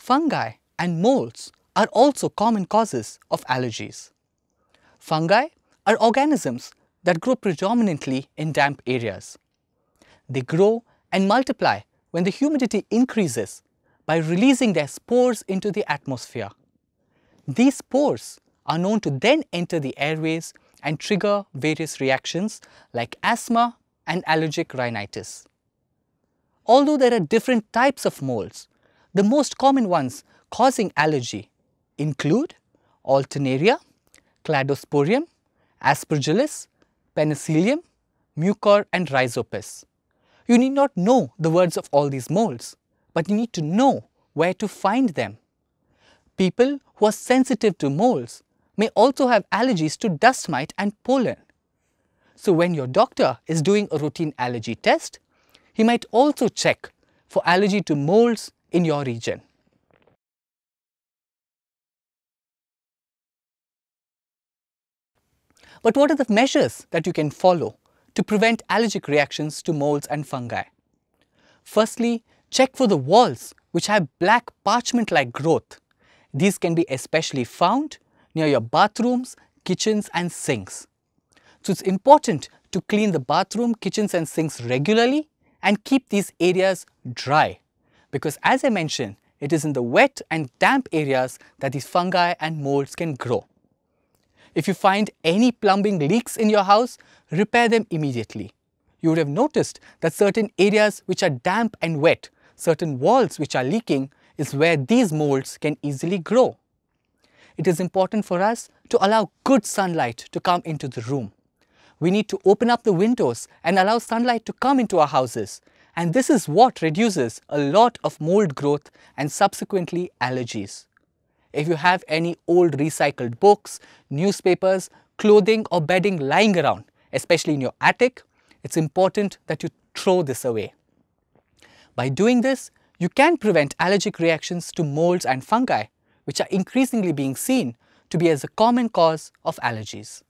fungi and molds are also common causes of allergies. Fungi are organisms that grow predominantly in damp areas. They grow and multiply when the humidity increases by releasing their spores into the atmosphere. These spores are known to then enter the airways and trigger various reactions like asthma and allergic rhinitis. Although there are different types of molds the most common ones causing allergy include Alternaria, Cladosporium, Aspergillus, Penicillium, Mucor and Rhizopus. You need not know the words of all these molds, but you need to know where to find them. People who are sensitive to molds may also have allergies to dust mite and pollen. So when your doctor is doing a routine allergy test, he might also check for allergy to molds, in your region. But what are the measures that you can follow to prevent allergic reactions to molds and fungi? Firstly, check for the walls which have black parchment-like growth. These can be especially found near your bathrooms, kitchens and sinks. So it's important to clean the bathroom, kitchens and sinks regularly and keep these areas dry because as I mentioned, it is in the wet and damp areas that these fungi and molds can grow. If you find any plumbing leaks in your house, repair them immediately. You would have noticed that certain areas which are damp and wet, certain walls which are leaking, is where these molds can easily grow. It is important for us to allow good sunlight to come into the room. We need to open up the windows and allow sunlight to come into our houses and this is what reduces a lot of mold growth and subsequently allergies. If you have any old recycled books, newspapers, clothing or bedding lying around, especially in your attic, it's important that you throw this away. By doing this, you can prevent allergic reactions to molds and fungi, which are increasingly being seen to be as a common cause of allergies.